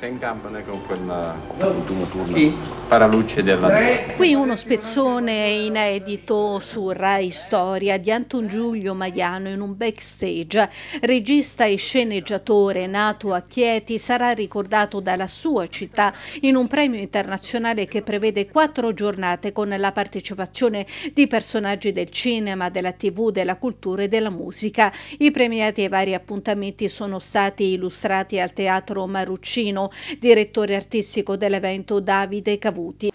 sei in campane con eh, quell'ultimo turno. Sì. Paraluce della Qui uno spezzone inedito su Rai Storia di Anton Giulio Maiano in un backstage. Regista e sceneggiatore nato a Chieti sarà ricordato dalla sua città in un premio internazionale che prevede quattro giornate con la partecipazione di personaggi del cinema, della tv, della cultura e della musica. I premiati ai vari appuntamenti sono stati illustrati al Teatro Maruccino direttore artistico dell'evento Davide Cavuti.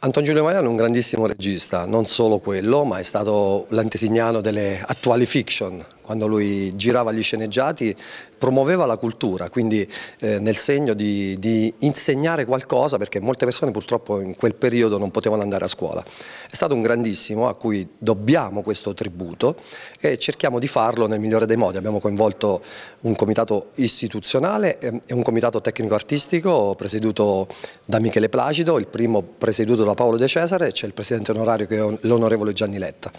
Anton Giulio Maiano è un grandissimo regista, non solo quello, ma è stato l'antesignano delle attuali fiction, quando lui girava gli sceneggiati, promuoveva la cultura, quindi eh, nel segno di, di, insegnare qualcosa, perché molte persone purtroppo in quel periodo non potevano andare a scuola. È stato un grandissimo a cui dobbiamo questo tributo e cerchiamo di farlo nel migliore dei modi. Abbiamo coinvolto un comitato istituzionale ehm, e un comitato tecnico-artistico presieduto da Michele Placido, il primo presieduto da Paolo De Cesare, e c'è il presidente onorario che è l'onorevole Gianni Letta.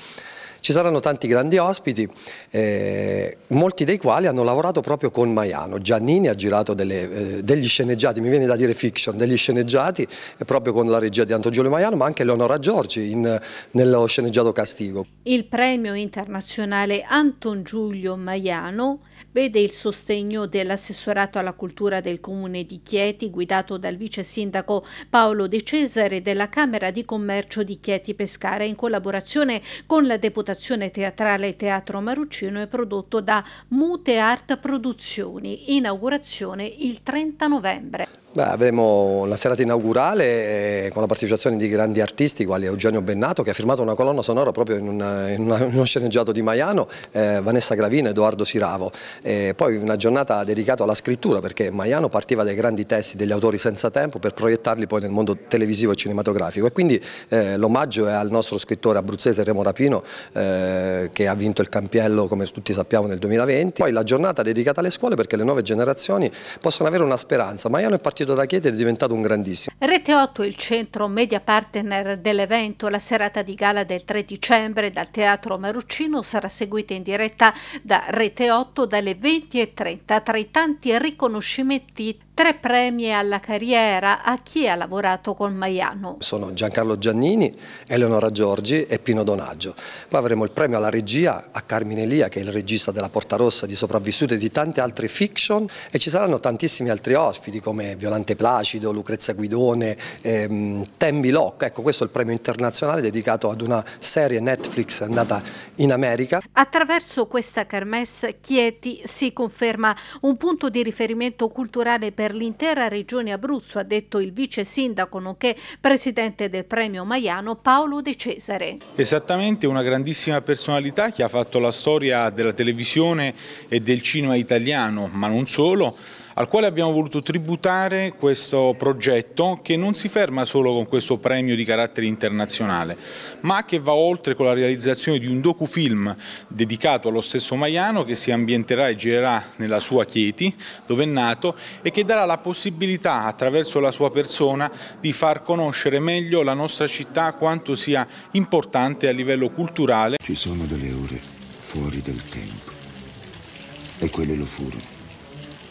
Ci saranno tanti grandi ospiti, eh, molti dei quali hanno lavorato proprio con Maiano. Giannini ha girato delle, eh, degli sceneggiati, mi viene da dire fiction, degli sceneggiati eh, proprio con la regia di Giulio Maiano, ma anche Leonora Giorgi in, nello sceneggiato Castigo. Il premio internazionale Anton Giulio Maiano vede il sostegno dell'assessorato alla cultura del comune di Chieti, guidato dal vice sindaco Paolo De Cesare della Camera di Commercio di Chieti Pescara, in collaborazione con la deputazione Associazione Teatrale Teatro Maruccino è prodotto da Mute Art Produzioni, inaugurazione il 30 novembre. Beh, avremo la serata inaugurale eh, con la partecipazione di grandi artisti quali Eugenio Bennato che ha firmato una colonna sonora proprio in, una, in, una, in uno sceneggiato di Maiano, eh, Vanessa Gravina, Edoardo Siravo. E poi una giornata dedicata alla scrittura perché Maiano partiva dai grandi testi degli autori senza tempo per proiettarli poi nel mondo televisivo e cinematografico e quindi eh, l'omaggio è al nostro scrittore abruzzese Remo Rapino eh, che ha vinto il Campiello come tutti sappiamo nel 2020. Poi la giornata dedicata alle scuole perché le nuove generazioni possono avere una speranza. Maiano è partito Esercito da chiedere è diventato un grandissimo. Rete 8, il centro media partner dell'evento, la serata di gala del 3 dicembre dal Teatro Maruccino sarà seguita in diretta da Rete 8 dalle 20.30 tra i tanti riconoscimenti tre premi alla carriera a chi ha lavorato con Maiano. Sono Giancarlo Giannini, Eleonora Giorgi e Pino Donaggio. Poi avremo il premio alla regia a Carmine Lia, che è il regista della Porta Rossa, di Sopravvissute e di tante altre fiction e ci saranno tantissimi altri ospiti come Violante Placido, Lucrezia Guidone, ehm, Tembi Locke. Ecco, questo è il premio internazionale dedicato ad una serie Netflix andata in America. Attraverso questa kermesse Chieti si conferma un punto di riferimento culturale per per l'intera regione Abruzzo, ha detto il vice sindaco nonché presidente del premio Maiano Paolo De Cesare. Esattamente una grandissima personalità che ha fatto la storia della televisione e del cinema italiano, ma non solo, al quale abbiamo voluto tributare questo progetto che non si ferma solo con questo premio di carattere internazionale, ma che va oltre con la realizzazione di un docufilm dedicato allo stesso Maiano che si ambienterà e girerà nella sua Chieti, dove è nato, e che darà la possibilità attraverso la sua persona di far conoscere meglio la nostra città quanto sia importante a livello culturale. Ci sono delle ore fuori del tempo e quelle lo furono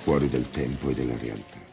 fuori del tempo e della realtà.